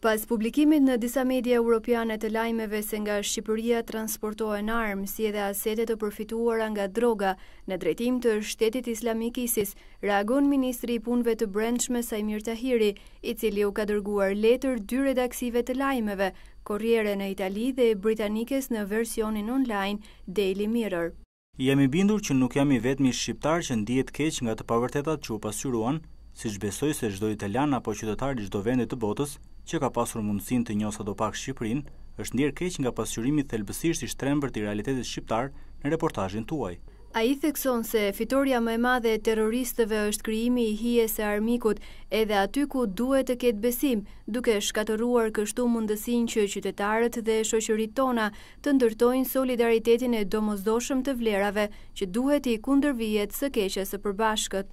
Pas publikimit në disa media europiane të lajmeve se nga Shqipëria transportohen armë si edhe asetet të përfituara nga droga në drejtim të shtetit islamik ISIS, reagon Ministri i Punve të Brendshme Sajmir Tahiri, i cili u ka dërguar letër dy redaksive të lajmeve, korriere në Itali dhe Britanikes në versionin online Daily Mirror. Jemi bindur që nuk jemi vetëmi shqiptar që ndijet keq nga të pavërtetat që u pasyruan, si shbesoj se gjdo italian apo qytetar i gjdo vendit të botës që ka pasur mundësin të njësa do pak Shqiprin, është ndjerë keq nga pasqyrimi thelbësisht i shtrembër të realitetit shqiptar në reportajin tuaj. A i thekson se fitoria më e madhe e terroristëve është kryimi i hies e armikut edhe aty ku duhet të ketë besim, duke shkatoruar kështu mundësin që qytetarët dhe shoqërit tona të ndërtojnë solidaritetin e domozdoshëm të vlerave që duhet i kundërvijet së keqes së përbashkët.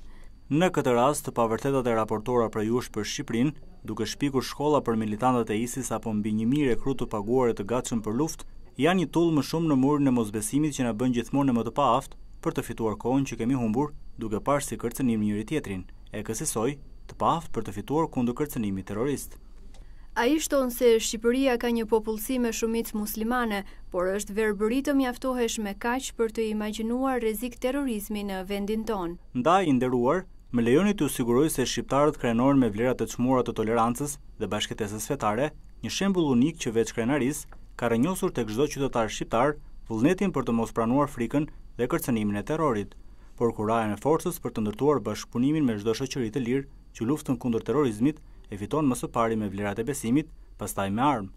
Në këtë rast, të pavërtetat e raportora për jush për Shqiprin, duke shpikur shkolla për militantat e ISIS apo mbi një mire kru të paguare të gatshëm për luft, janë një tullë më shumë në murë në mosbesimit që në bënë gjithmonë në më të pa aftë për të fituar kohën që kemi humbur duke parë si kërcenim njëri tjetrin, e kësisoj të pa aftë për të fituar kundu kërcenimi terrorist. A ishton se Shqipëria ka një popullësi me shumit muslimane, por është verëbëri të mjaftohesh me kaqë për të imaginuar rezik terrorizmi në vendin tonë. Nda i nderuar, Më lejoni të usiguroj se shqiptarët krenorën me vlerat të qmurat të tolerancës dhe bashkëtesës fetare, një shembul unik që veç krenaris ka rënjosur të gjdo qytetarë shqiptarë vullnetin për të mos pranuar frikën dhe kërcenimin e terrorit, por kurajën e forësës për të ndërtuar bashkëpunimin me gjdo shëqërit e lirë që luftën kundur terrorizmit e fiton më së pari me vlerat e besimit, pastaj me armë.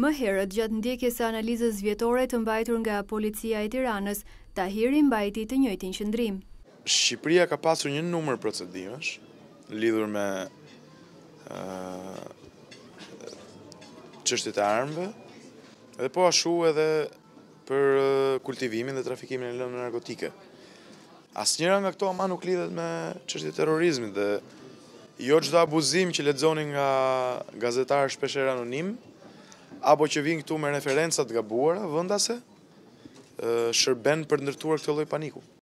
Më herët gjatë ndjekje se analizës vjetore të mbajtur nga policia e tiranës, ta mbajti të njëjtin qëndrim. Shqipëria ka pasur një numër procedimesh lidhur me ë çështjet e armëve. Edhe po ashtu edhe për kultivimin dhe trafikimin e lëndëve narkotike. Asnjëra nga këto ama nuk lidhet me çështjet e terrorizmit dhe jo çdo abuzim që lexoni nga gazetarë shpeshherë anonim apo që vinë këtu me referenca të gabuara vendase shërben për ndërtuar këtë lloj paniku.